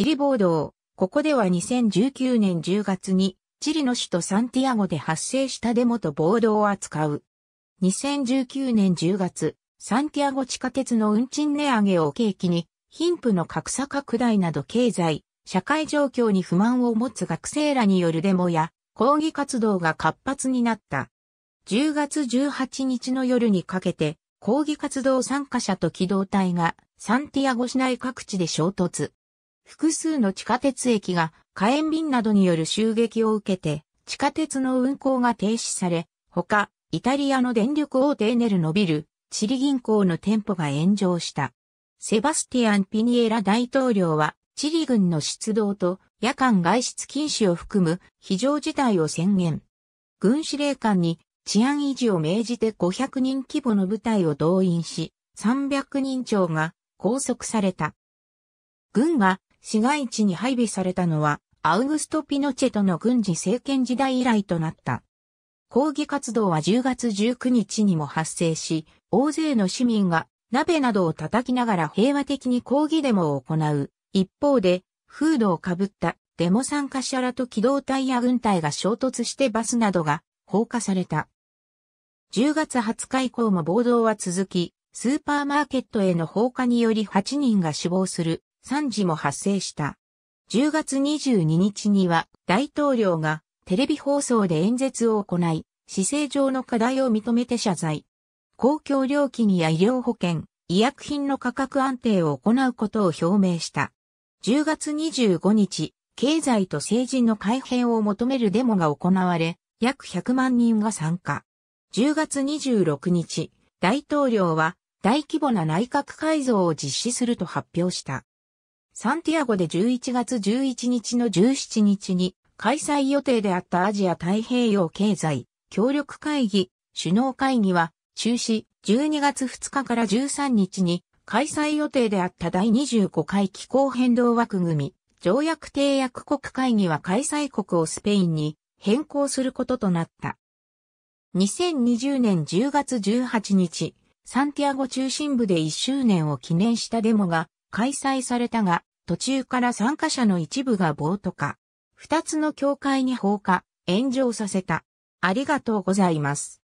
チリ暴動。ここでは2019年10月に、チリの首都サンティアゴで発生したデモと暴動を扱う。2019年10月、サンティアゴ地下鉄の運賃値上げを契機に、貧富の格差拡大など経済、社会状況に不満を持つ学生らによるデモや抗議活動が活発になった。10月18日の夜にかけて、抗議活動参加者と機動隊がサンティアゴ市内各地で衝突。複数の地下鉄駅が火炎瓶などによる襲撃を受けて、地下鉄の運行が停止され、他、イタリアの電力大手エネルのビル、チリ銀行の店舗が炎上した。セバスティアン・ピニエラ大統領は、チリ軍の出動と夜間外出禁止を含む非常事態を宣言。軍司令官に治安維持を命じて500人規模の部隊を動員し、300人超が拘束された。軍が市街地に配備されたのは、アウグスト・ピノチェとの軍事政権時代以来となった。抗議活動は10月19日にも発生し、大勢の市民が鍋などを叩きながら平和的に抗議デモを行う。一方で、フードをかぶったデモ参加者らと機動隊や軍隊が衝突してバスなどが放火された。10月20日以降も暴動は続き、スーパーマーケットへの放火により8人が死亡する三時も発生した。10月22日には大統領がテレビ放送で演説を行い、市政上の課題を認めて謝罪。公共料金や医療保険、医薬品の価格安定を行うことを表明した。10月25日、経済と政治の改変を求めるデモが行われ、約100万人が参加。10月26日、大統領は大規模な内閣改造を実施すると発表した。サンティアゴで11月11日の17日に開催予定であったアジア太平洋経済協力会議首脳会議は中止12月2日から13日に開催予定であった第25回気候変動枠組み条約締約国会議は開催国をスペインに変更することとなった。2020年10月18日、サンティアゴ中心部で1周年を記念したデモが開催されたが、途中から参加者の一部が暴徒化。二つの教会に放火、炎上させた。ありがとうございます。